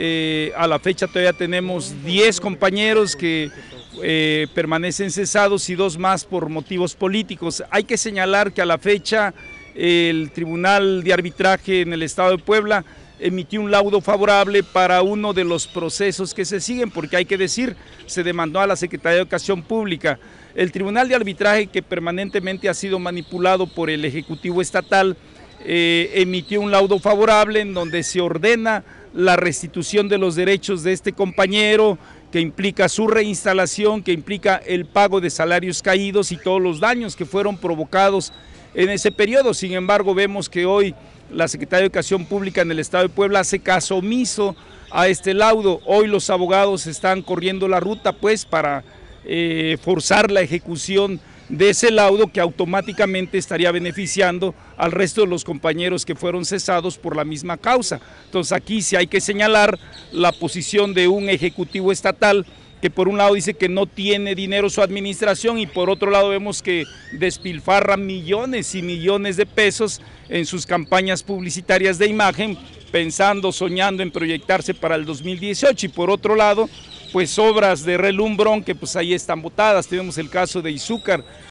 Eh, a la fecha todavía tenemos 10 compañeros que eh, permanecen cesados y dos más por motivos políticos. Hay que señalar que a la fecha el Tribunal de Arbitraje en el Estado de Puebla emitió un laudo favorable para uno de los procesos que se siguen, porque hay que decir, se demandó a la Secretaría de Educación Pública. El Tribunal de Arbitraje, que permanentemente ha sido manipulado por el Ejecutivo Estatal, eh, emitió un laudo favorable en donde se ordena la restitución de los derechos de este compañero, que implica su reinstalación, que implica el pago de salarios caídos y todos los daños que fueron provocados en ese periodo. Sin embargo, vemos que hoy la Secretaría de Educación Pública en el Estado de Puebla hace caso omiso a este laudo. Hoy los abogados están corriendo la ruta pues para eh, forzar la ejecución de ese laudo que automáticamente estaría beneficiando al resto de los compañeros que fueron cesados por la misma causa. Entonces aquí sí hay que señalar la posición de un ejecutivo estatal que por un lado dice que no tiene dinero su administración y por otro lado vemos que despilfarra millones y millones de pesos en sus campañas publicitarias de imagen, pensando, soñando en proyectarse para el 2018 y por otro lado pues obras de relumbrón que pues ahí están botadas. Tenemos el caso de Izúcar,